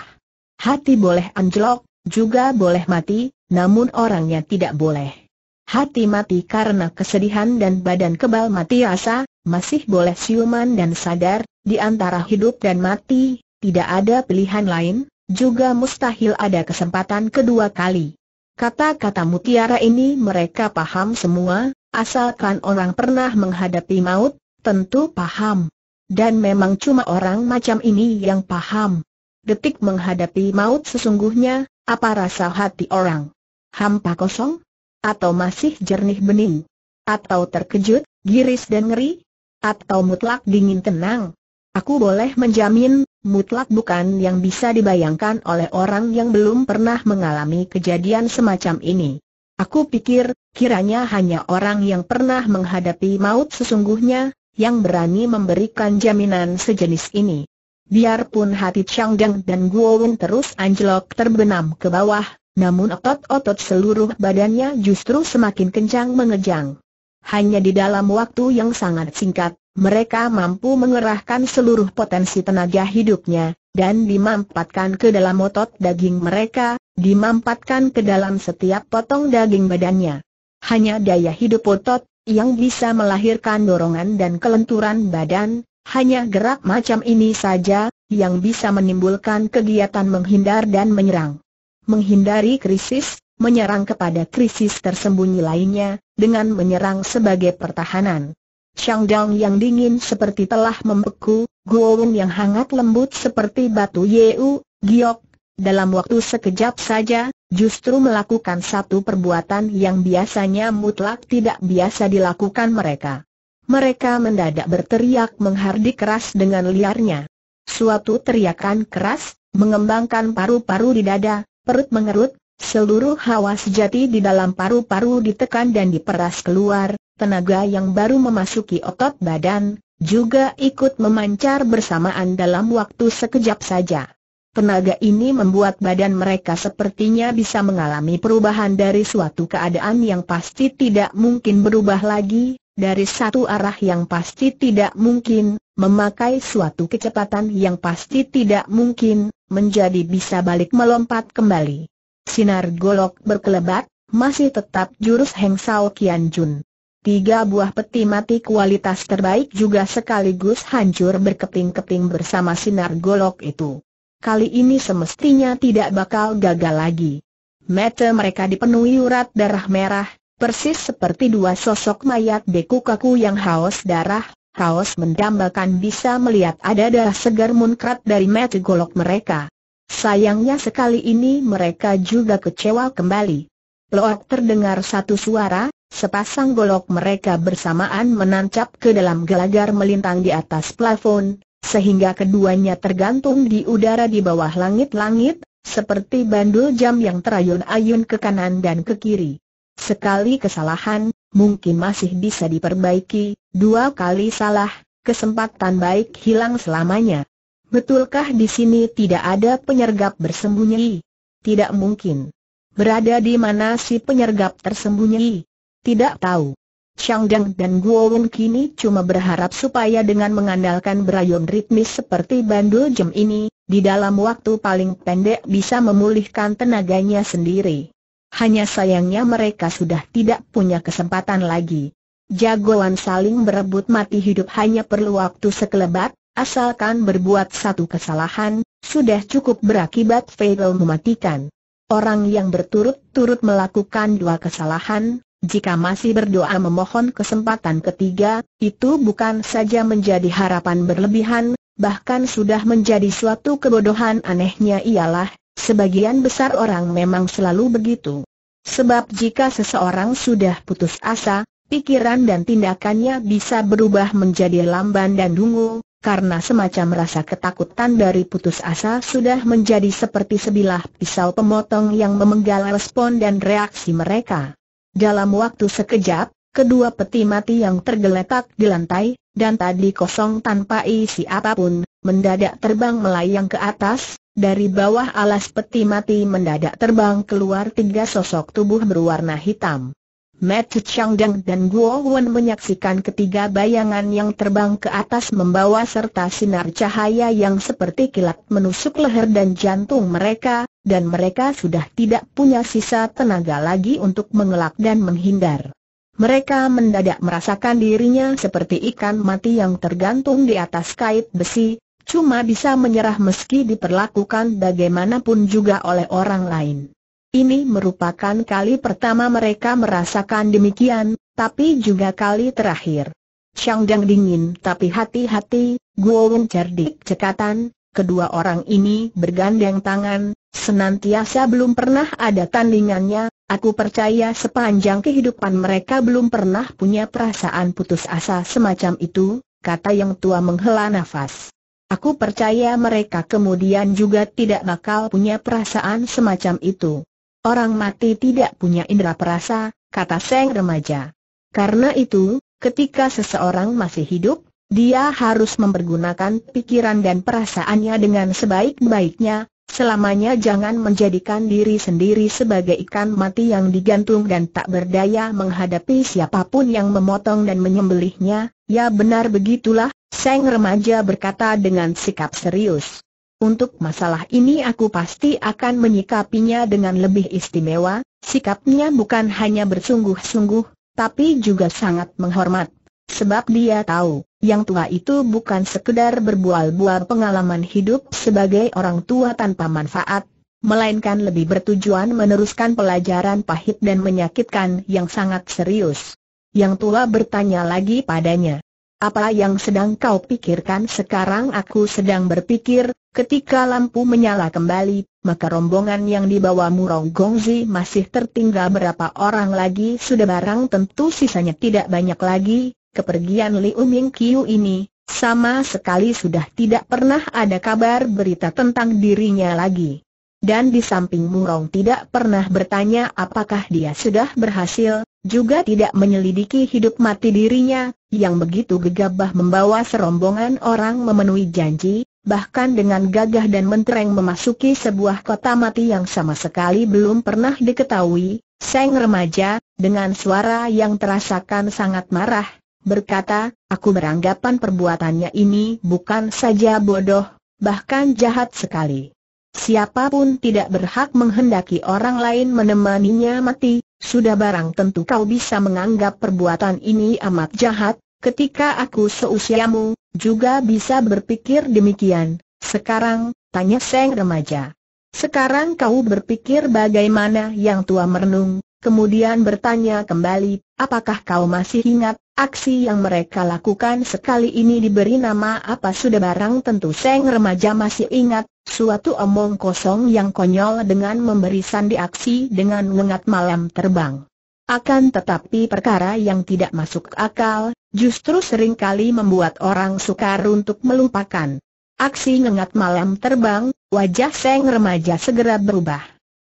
Hati boleh anjlok, juga boleh mati, namun orangnya tidak boleh. Hati mati karena kesedihan dan badan kebal mati asa, masih boleh siuman dan sadar, di antara hidup dan mati, tidak ada pilihan lain, juga mustahil ada kesempatan kedua kali. Kata-kata mutiara ini mereka paham semua, asalkan orang pernah menghadapi maut, tentu paham. Dan memang cuma orang macam ini yang paham. Detik menghadapi maut sesungguhnya, apa rasa hati orang? Hampa kosong? Atau masih jernih bening? Atau terkejut, giris dan ngeri? Atau mutlak dingin tenang? Aku boleh menjamin, mutlak bukan yang bisa dibayangkan oleh orang yang belum pernah mengalami kejadian semacam ini. Aku pikir, kiranya hanya orang yang pernah menghadapi maut sesungguhnya, yang berani memberikan jaminan sejenis ini. Biarpun hati Chang Deng dan Guo Wen terus anjlok terbenam ke bawah, namun otot-otot seluruh badannya justru semakin kencang mengejang. Hanya di dalam waktu yang sangat singkat, mereka mampu mengerahkan seluruh potensi tenaga hidupnya, dan dimampatkan ke dalam otot daging mereka, dimampatkan ke dalam setiap potong daging badannya. Hanya daya hidup otot, yang bisa melahirkan dorongan dan kelenturan badan, hanya gerak macam ini saja, yang bisa menimbulkan kegiatan menghindar dan menyerang. Menghindari krisis, menyerang kepada krisis tersembunyi lainnya, dengan menyerang sebagai pertahanan. Shangdang yang dingin seperti telah membeku, Guowen yang hangat lembut seperti batu Yeu, Giok, dalam waktu sekejap saja, justru melakukan satu perbuatan yang biasanya mutlak tidak biasa dilakukan mereka. Mereka mendadak berteriak menghardik keras dengan liarnya. Suatu teriakan keras, mengembangkan paru-paru di dada, perut mengerut, seluruh hawa sejati di dalam paru-paru ditekan dan diperas keluar, tenaga yang baru memasuki otot badan, juga ikut memancar bersamaan dalam waktu sekejap saja. Tenaga ini membuat badan mereka sepertinya bisa mengalami perubahan dari suatu keadaan yang pasti tidak mungkin berubah lagi, dari satu arah yang pasti tidak mungkin, memakai suatu kecepatan yang pasti tidak mungkin, menjadi bisa balik melompat kembali. Sinar golok berkelebat, masih tetap jurus Heng Sao Kian Jun. Tiga buah peti mati kualitas terbaik juga sekaligus hancur berkeping-keping bersama sinar golok itu. Kali ini semestinya tidak bakal gagal lagi. Mata mereka dipenuhi urat darah merah, Persis seperti dua sosok mayat beku kaku yang haus darah, haus mendambakan bisa melihat ada darah segar munkrat dari mata golok mereka. Sayangnya sekali ini mereka juga kecewa kembali. Loak terdengar satu suara, sepasang golok mereka bersamaan menancap ke dalam gelagar melintang di atas plafon, sehingga keduanya tergantung di udara di bawah langit-langit, seperti bandul jam yang terayun-ayun ke kanan dan ke kiri. Sekali kesalahan, mungkin masih bisa diperbaiki, dua kali salah, kesempatan baik hilang selamanya. Betulkah di sini tidak ada penyergap bersembunyi? Tidak mungkin. Berada di mana si penyergap tersembunyi? Tidak tahu. Chang Deng dan Guo Wen kini cuma berharap supaya dengan mengandalkan berayun ritmis seperti bandul jam ini, di dalam waktu paling pendek bisa memulihkan tenaganya sendiri hanya sayangnya mereka sudah tidak punya kesempatan lagi. Jagoan saling berebut mati hidup hanya perlu waktu sekelebat, asalkan berbuat satu kesalahan, sudah cukup berakibat fatal mematikan. Orang yang berturut-turut melakukan dua kesalahan, jika masih berdoa memohon kesempatan ketiga, itu bukan saja menjadi harapan berlebihan, bahkan sudah menjadi suatu kebodohan anehnya ialah, Sebagian besar orang memang selalu begitu. Sebab jika seseorang sudah putus asa, pikiran dan tindakannya bisa berubah menjadi lamban dan dungu, karena semacam rasa ketakutan dari putus asa sudah menjadi seperti sebilah pisau pemotong yang memenggal respon dan reaksi mereka. Dalam waktu sekejap, kedua peti mati yang tergeletak di lantai, dan tadi kosong tanpa isi apapun, mendadak terbang melayang ke atas, dari bawah alas peti mati mendadak terbang keluar tiga sosok tubuh berwarna hitam. Matthew Changdeng dan Guo Wen menyaksikan ketiga bayangan yang terbang ke atas membawa serta sinar cahaya yang seperti kilat menusuk leher dan jantung mereka, dan mereka sudah tidak punya sisa tenaga lagi untuk mengelak dan menghindar. Mereka mendadak merasakan dirinya seperti ikan mati yang tergantung di atas kait besi, cuma bisa menyerah meski diperlakukan bagaimanapun juga oleh orang lain. Ini merupakan kali pertama mereka merasakan demikian, tapi juga kali terakhir. Chang Dang dingin tapi hati-hati, Wen cerdik cekatan, kedua orang ini bergandeng tangan, senantiasa belum pernah ada tandingannya, aku percaya sepanjang kehidupan mereka belum pernah punya perasaan putus asa semacam itu, kata yang tua menghela nafas. Aku percaya mereka kemudian juga tidak bakal punya perasaan semacam itu. Orang mati tidak punya indera perasa, kata Seng remaja. Karena itu, ketika seseorang masih hidup, dia harus mempergunakan pikiran dan perasaannya dengan sebaik-baiknya, Selamanya jangan menjadikan diri sendiri sebagai ikan mati yang digantung dan tak berdaya menghadapi siapapun yang memotong dan menyembelihnya, ya benar begitulah, Seng remaja berkata dengan sikap serius. Untuk masalah ini aku pasti akan menyikapinya dengan lebih istimewa, sikapnya bukan hanya bersungguh-sungguh, tapi juga sangat menghormat. Sebab dia tahu, yang tua itu bukan sekedar berbual-bual pengalaman hidup sebagai orang tua tanpa manfaat, melainkan lebih bertujuan meneruskan pelajaran pahit dan menyakitkan yang sangat serius. Yang tua bertanya lagi padanya, apa yang sedang kau pikirkan sekarang aku sedang berpikir, ketika lampu menyala kembali, maka rombongan yang dibawa Murong Gongzi masih tertinggal berapa orang lagi sudah barang tentu sisanya tidak banyak lagi, kepergian Li Ming Kiu ini, sama sekali sudah tidak pernah ada kabar berita tentang dirinya lagi. Dan di samping Murong tidak pernah bertanya apakah dia sudah berhasil juga tidak menyelidiki hidup mati dirinya, yang begitu gegabah membawa serombongan orang memenuhi janji, bahkan dengan gagah dan mentereng memasuki sebuah kota mati yang sama sekali belum pernah diketahui, Seng remaja, dengan suara yang terasakan sangat marah, berkata, aku beranggapan perbuatannya ini bukan saja bodoh, bahkan jahat sekali. Siapapun tidak berhak menghendaki orang lain menemaninya mati, sudah barang tentu kau bisa menganggap perbuatan ini amat jahat, ketika aku seusiamu, juga bisa berpikir demikian. Sekarang, tanya Seng remaja. Sekarang kau berpikir bagaimana yang tua merenung, kemudian bertanya kembali, apakah kau masih ingat Aksi yang mereka lakukan sekali ini diberi nama apa sudah barang tentu Seng remaja masih ingat, suatu omong kosong yang konyol dengan memberi sandi aksi dengan mengat malam terbang. Akan tetapi perkara yang tidak masuk akal, justru sering kali membuat orang sukar untuk melupakan. Aksi ngengat malam terbang, wajah Seng remaja segera berubah.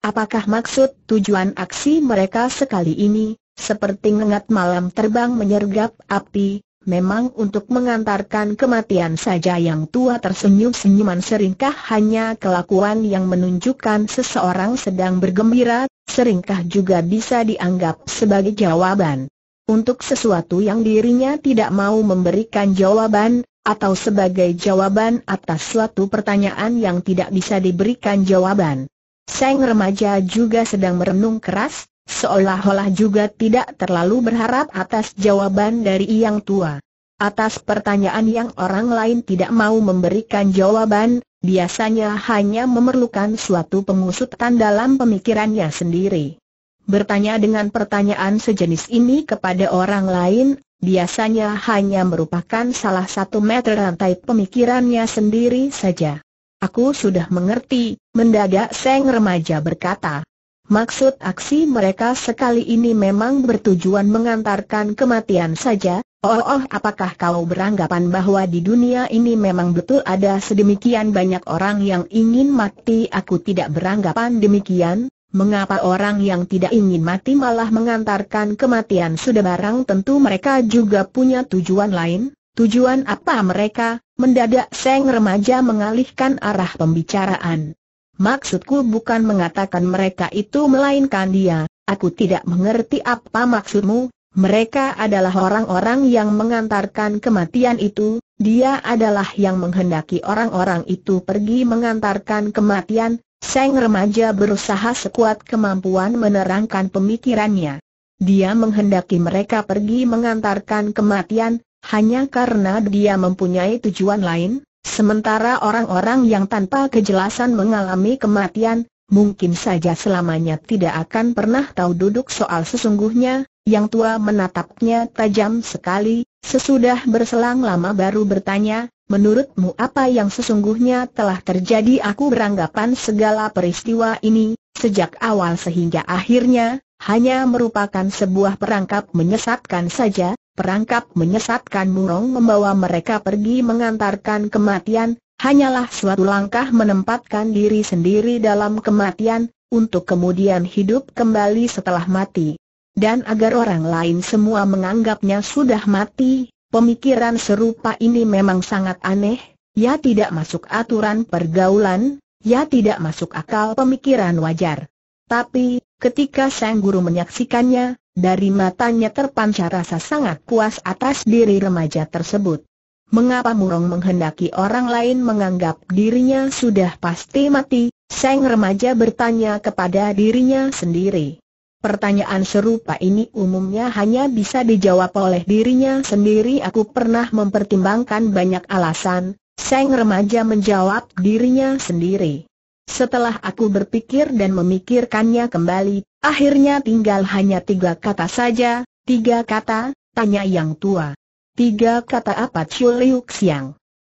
Apakah maksud tujuan aksi mereka sekali ini, seperti ngengat malam terbang menyergap api, memang untuk mengantarkan kematian saja yang tua tersenyum-senyuman seringkah hanya kelakuan yang menunjukkan seseorang sedang bergembira, seringkah juga bisa dianggap sebagai jawaban. Untuk sesuatu yang dirinya tidak mau memberikan jawaban, atau sebagai jawaban atas suatu pertanyaan yang tidak bisa diberikan jawaban. Seng remaja juga sedang merenung keras, seolah-olah juga tidak terlalu berharap atas jawaban dari yang tua. Atas pertanyaan yang orang lain tidak mau memberikan jawaban, biasanya hanya memerlukan suatu pengusutan dalam pemikirannya sendiri. Bertanya dengan pertanyaan sejenis ini kepada orang lain, biasanya hanya merupakan salah satu meter rantai pemikirannya sendiri saja. Aku sudah mengerti, mendadak Seng remaja berkata. Maksud aksi mereka sekali ini memang bertujuan mengantarkan kematian saja, oh, oh apakah kau beranggapan bahwa di dunia ini memang betul ada sedemikian banyak orang yang ingin mati aku tidak beranggapan demikian, mengapa orang yang tidak ingin mati malah mengantarkan kematian sudah barang tentu mereka juga punya tujuan lain, tujuan apa mereka, mendadak seng remaja mengalihkan arah pembicaraan. Maksudku bukan mengatakan mereka itu melainkan dia, aku tidak mengerti apa maksudmu, mereka adalah orang-orang yang mengantarkan kematian itu, dia adalah yang menghendaki orang-orang itu pergi mengantarkan kematian, Seng remaja berusaha sekuat kemampuan menerangkan pemikirannya. Dia menghendaki mereka pergi mengantarkan kematian, hanya karena dia mempunyai tujuan lain, Sementara orang-orang yang tanpa kejelasan mengalami kematian, mungkin saja selamanya tidak akan pernah tahu duduk soal sesungguhnya, yang tua menatapnya tajam sekali, sesudah berselang lama baru bertanya, Menurutmu apa yang sesungguhnya telah terjadi aku beranggapan segala peristiwa ini, sejak awal sehingga akhirnya, hanya merupakan sebuah perangkap menyesatkan saja, perangkap menyesatkan murong membawa mereka pergi mengantarkan kematian, hanyalah suatu langkah menempatkan diri sendiri dalam kematian, untuk kemudian hidup kembali setelah mati. Dan agar orang lain semua menganggapnya sudah mati, pemikiran serupa ini memang sangat aneh, ya tidak masuk aturan pergaulan, ya tidak masuk akal pemikiran wajar. Tapi, Ketika sang guru menyaksikannya, dari matanya terpancar rasa sangat puas atas diri remaja tersebut. Mengapa Murong menghendaki orang lain menganggap dirinya sudah pasti mati? Sang remaja bertanya kepada dirinya sendiri. Pertanyaan serupa ini umumnya hanya bisa dijawab oleh dirinya sendiri Aku pernah mempertimbangkan banyak alasan, sang remaja menjawab dirinya sendiri setelah aku berpikir dan memikirkannya kembali, akhirnya tinggal hanya tiga kata saja, tiga kata, tanya yang tua. Tiga kata apa Chu Liu Xiang?